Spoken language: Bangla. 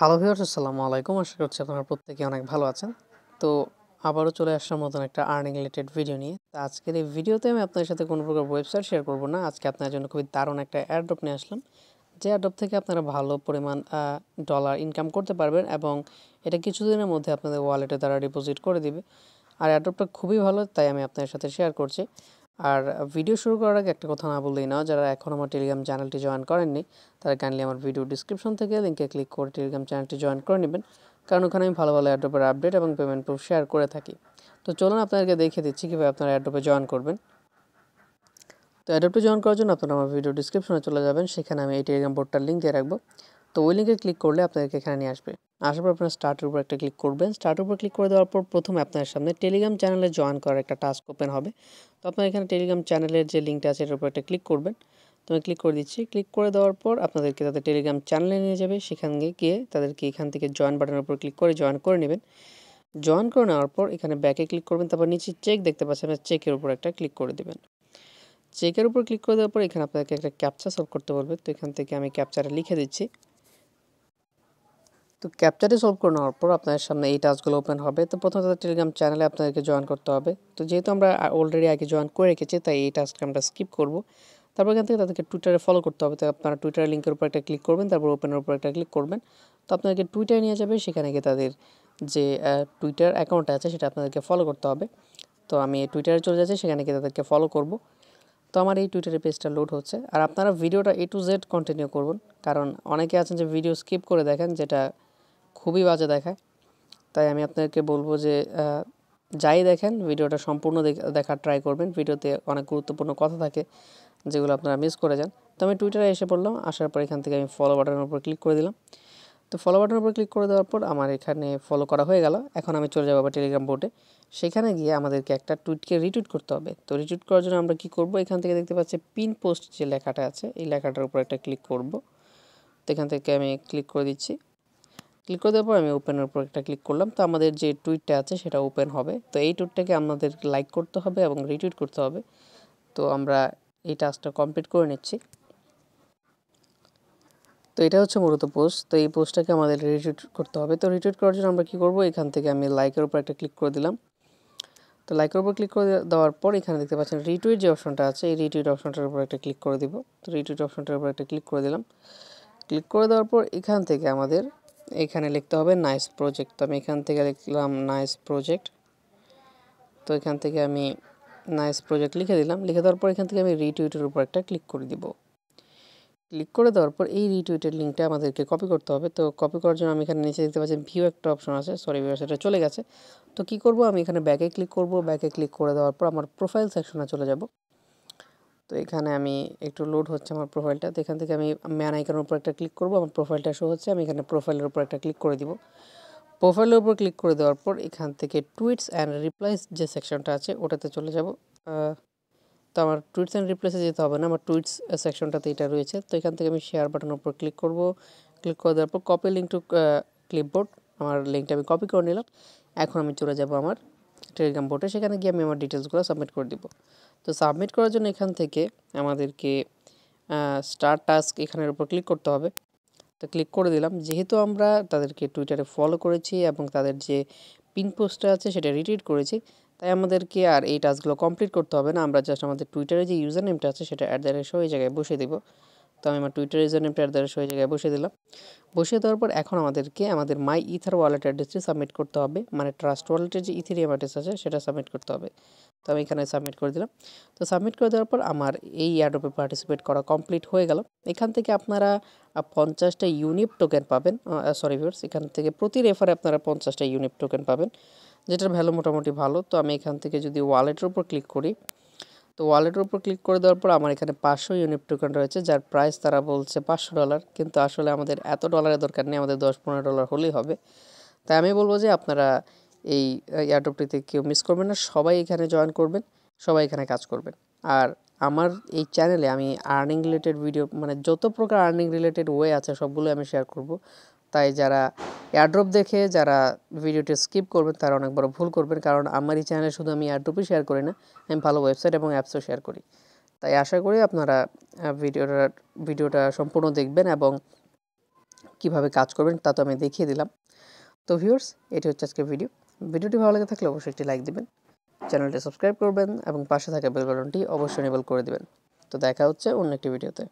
হ্যালো ভিউয়ার্স আসসালামু আলাইকুম আশা করছি আপনারা প্রত্যেকে অনেক ভালো আছেন তো আবারও চলে আসার মতন একটা আর্নিং রিলেটেড ভিডিও নিয়ে তো আজকের এই ভিডিওতে আমি আপনাদের সাথে কোনো প্রকার ওয়েবসাইট শেয়ার করব না আজকে আপনার জন্য খুবই দারুণ একটা অ্যাড্রপ নিয়ে আসলাম যে অ্যাডপ থেকে আপনারা ভালো পরিমাণ ডলার ইনকাম করতে পারবেন এবং এটা কিছুদিনের মধ্যে আপনাদের ওয়ালেটে দ্বারা ডিপোজিট করে দিবে আর অ্যাড্রপটা খুবই ভালো তাই আমি আপনাদের সাথে শেয়ার করছি আর ভিডিও শুরু করার আগে একটা কথা না বললেই নাও যারা এখন আমার টেলিগ্রাম চ্যানেলটি জয়েন করেননি তারা কাইন্ডলি আমার ভিডিও ডিসক্রিপশন থেকে লিঙ্কে ক্লিক করে টেলিগ্রাম চ্যানেলটি জয়েন করে নেবেন কারণ ওখানে আমি ভালো ভালো অ্যাড্রপের আপডেট এবং পেমেন্ট প্রুফ শেয়ার করে থাকি তো চলুন আপনাদেরকে দেখিয়ে দিচ্ছি কীভাবে আপনারা অ্যাড্রপে জয়েন করবেন তো অ্যাডপ্টে জয়েন করার জন্য আপনারা আমার ভিডিও ডিসক্রিপশনে চলে যাবেন সেখানে আমি এই টেলিগ্রাম বোর্ডটার লিঙ্ক দিয়ে রাখবো তো ওই লিঙ্কে ক্লিক করলে আপনাদেরকে এখানে নিয়ে আসবে আসার পর আপনারা স্টার্টের উপর একটা ক্লিক করবেন স্টার্ট উপর ক্লিক করে দেওয়ার পর প্রথমে আপনার সামনে টেলিগ্রাম চ্যানেলে জয়েন করার একটা টাস্ক ওপেন হবে তো আপনারা এখানে টেলিগ্রাম চ্যানেলের যে লিঙ্কটা আছে এটার উপর একটা ক্লিক করবেন তো আমি ক্লিক করে দিচ্ছি ক্লিক করে দেওয়ার পর আপনাদেরকে তাদের টেলিগ্রাম চ্যানেলে নিয়ে যাবে সেখান গিয়ে তাদেরকে এখান থেকে জয়েন বাটনের উপর ক্লিক করে জয়েন করে নেবেন জয়েন করে নেওয়ার পর এখানে ব্যাকে ক্লিক করবেন তারপর নিচে চেক দেখতে পাচ্ছেন আপনার চেকের উপর একটা ক্লিক করে দেবেন চেকের উপর ক্লিক করে দেওয়ার পর এখানে আপনাদেরকে একটা ক্যাপচার সলভ করতে বলবে তো এখান থেকে আমি ক্যাপচারটা লিখে দিচ্ছি তো ক্যাপচারে সলভ করে নেওয়ার পর আপনাদের সামনে এই টাস্কগুলো ওপেন হবে তো প্রথমে তাদের টেলিগ্রাম চ্যানেলে আপনাদেরকে জয়েন করতে হবে তো যেহেতু আমরা অলরেডি আগে জয়েন করে রেখেছি তাই এই টাচকে আমরা স্কিপ করব তারপর এখান থেকে তাদেরকে টুইটারে ফলো করতে হবে তো আপনারা টুইটার লিঙ্কের উপর একটা ক্লিক করবেন তারপর ওপেনের উপর একটা ক্লিক করবেন তো আপনাদেরকে টুইটারে নিয়ে যাবে সেখানে গিয়ে তাদের যে টুইটার অ্যাকাউন্ট আছে সেটা আপনাদেরকে ফলো করতে হবে তো আমি টুইটারে চলে যাচ্ছি সেখানে গিয়ে তাদেরকে ফলো করব তো আমার এই টুইটারের পেজটা লোড হচ্ছে আর আপনারা ভিডিওটা এ টু জেড কন্টিনিউ করুন কারণ অনেকে আছেন যে ভিডিও স্কিপ করে দেখেন যেটা খুবই বাজে দেখায় তাই আমি আপনাদেরকে বলবো যে যাই দেখেন ভিডিওটা সম্পূর্ণ দেখার ট্রাই করবেন ভিডিওতে অনেক গুরুত্বপূর্ণ কথা থাকে যেগুলো আপনারা মিস করে যান তো আমি টুইটারে এসে পড়লাম আসার পর এখান থেকে আমি ফলো বাটনের উপর ক্লিক করে দিলাম তো ফলো বাটনের উপর ক্লিক করে দেওয়ার পর আমার এখানে ফলো করা হয়ে গেল এখন আমি চলে যাবো আবার টেলিগ্রাম বোর্ডে সেখানে গিয়ে আমাদেরকে একটা টুইটকে রিটুইট করতে হবে তো রিটুইট করার জন্য আমরা কী করব এখান থেকে দেখতে পাচ্ছি পিন পোস্ট যে লেখাটা আছে এই লেখাটার উপর একটা ক্লিক করব তো এখান থেকে আমি ক্লিক করে দিচ্ছি ক্লিক করে দেওয়ার পর আমি ওপেনের উপর একটা ক্লিক করলাম তো আমাদের যে টুইটটা আছে সেটা ওপেন হবে তো এই টুইটটাকে আমাদের লাইক করতে হবে এবং রিটুইট করতে হবে তো আমরা এই টাস্কটা কমপ্লিট করে নিচ্ছি তো এটা হচ্ছে মূলত পোস্ট তো এই পোস্টটাকে আমাদের রিটুইট করতে হবে তো রিটুইট করার জন্য আমরা কী করবো এখান থেকে আমি লাইকের উপর একটা ক্লিক করে দিলাম তো লাইকের উপর ক্লিক করে দেওয়ার পর এখানে দেখতে পাচ্ছেন রিটুইট যে অপশনটা আছে এই রিটুইট অপশনটার উপর একটা ক্লিক করে দিব তো রিটুইট অপশনটার উপর একটা ক্লিক করে দিলাম ক্লিক করে দেওয়ার পর এখান থেকে আমাদের এখানে লিখতে হবে নাইস প্রজেক্ট তো আমি এখান থেকে লিখলাম নাইস প্রজেক্ট তো এখান থেকে আমি নাইস প্রজেক্ট লিখে দিলাম লিখে দেওয়ার পর এখান থেকে আমি রিটুইটের উপর একটা ক্লিক করে দিব ক্লিক করে দেওয়ার পর এই রিটুইটের লিঙ্কটা আমাদেরকে কপি করতে হবে তো কপি করার জন্য আমি এখানে নিচে দেখতে পাচ্ছি ভিউ একটা অপশন আছে সরি ভিউ সেটা চলে গেছে তো কি করব আমি এখানে ব্যাকে ক্লিক করব ব্যাকে ক্লিক করে দেওয়ার পর আমার প্রোফাইল সেকশনে চলে যাব তো এখানে আমি একটু লোড হচ্ছে আমার প্রোফাইলটা তো এখান থেকে আমি ম্যান আইকনের উপর একটা ক্লিক করবো আমার প্রোফাইলটা শো হচ্ছে আমি এখানে প্রোফাইলের উপর একটা ক্লিক করে দিব প্রোফাইলের উপর ক্লিক করে দেওয়ার পর এখান থেকে টুইটস অ্যান্ড রিপ্লাইস যে সেকশনটা আছে ওটাতে চলে যাব তো আমার টুইটস অ্যান্ড রিপ্লেসে যেতে হবে না আমার টুইটস সেকশনটাতে এটা রয়েছে তো এখান থেকে আমি শেয়ার বাটনের উপর ক্লিক করব ক্লিক করে দেওয়ার পর কপি লিঙ্ক টু ক্লিপবোর্ড আমার লিঙ্কটা আমি কপি করে নিলাম এখন আমি চলে যাব আমার টেলিগ্রাম বোর্ডে সেখানে গিয়ে আমি আমার ডিটেলসগুলো সাবমিট করে দিব তো সাবমিট করার জন্য এখান থেকে আমাদেরকে স্টার টাস্ক এখানের উপর ক্লিক করতে হবে তো ক্লিক করে দিলাম যেহেতু আমরা তাদেরকে টুইটারে ফলো করেছি এবং তাদের যে পিন পোস্টটা আছে সেটা রিট্রিট করেছি তাই আমাদেরকে আর এই টাস্কগুলো কমপ্লিট করতে হবে না আমরা জাস্ট আমাদের টুইটারে যে ইউজার নেমটা আছে সেটা অ্যাট দ্য রেশো এই জায়গায় বসে দেবো তো আমি আমার টুইটার ইউজারনেম প্যার দ্বারা জায়গায় বসিয়ে দিলাম বসিয়ে দেওয়ার পর এখন আমাদেরকে আমাদের মাই ইথার ওয়ালেট অ্যাড্রেসটি সাবমিট করতে হবে মানে ট্রাস্ট ওয়ালেটের যে ইথেরিয়াম অ্যাড্রেস আছে সেটা সাবমিট করতে হবে তো আমি এখানে সাবমিট করে দিলাম তো সাবমিট করে দেওয়ার পর আমার এই অ্যাডোপে পার্টিসিপেট করা কমপ্লিট হয়ে গেল এখান থেকে আপনারা পঞ্চাশটা ইউনিপ টোকেন পাবেন সরি ভিউর্স এখান থেকে প্রতি রেফারে আপনারা পঞ্চাশটা ইউনিপ টোকেন পাবেন যেটার ভ্যালু মোটামুটি ভালো তো আমি এখান থেকে যদি ওয়ালেটের উপর ক্লিক করি তো ওয়ালেটের উপর ক্লিক করে দেওয়ার পর আমার এখানে পাঁচশো ইউনিট টোকেন রয়েছে যার প্রাইস তারা বলছে পাঁচশো ডলার কিন্তু আসলে আমাদের এত ডলারের দরকার নেই আমাদের দশ পনেরো ডলার হলেই হবে তাই আমি বলবো যে আপনারা এই এয়ারড্রপটিতে কেউ মিস করবেন না সবাই এখানে জয়েন করবেন সবাই এখানে কাজ করবেন আর আমার এই চ্যানেলে আমি আর্নিং রিলেটেড ভিডিও মানে যত প্রকার আর্নিং রিলেটেড ওয়ে আছে সবগুলো আমি শেয়ার করব তাই যারা এয়ারড্রপ দেখে যারা ভিডিওটি স্কিপ করবেন তারা অনেক বড় ভুল করবেন কারণ আমার এই চ্যানেলে শুধু আমি এয়ারড্রপই শেয়ার করি না আমি ভালো ওয়েবসাইট এবং অ্যাপসও শেয়ার করি তাই আশা করি আপনারা ভিডিওটা ভিডিওটা সম্পূর্ণ দেখবেন এবং কিভাবে কাজ করবেন তা তো আমি দেখিয়ে দিলাম তো ভিউর্স এটি হচ্ছে আজকের ভিডিও ভিডিওটি ভালো লাগে থাকলে অবশ্যই একটি লাইক দেবেন চ্যানেলটি সাবস্ক্রাইব করবেন এবং পাশে থাকা বেল বাটনটি অবশ্যই এনেবল করে দিবেন তো দেখা হচ্ছে অন্য একটি ভিডিওতে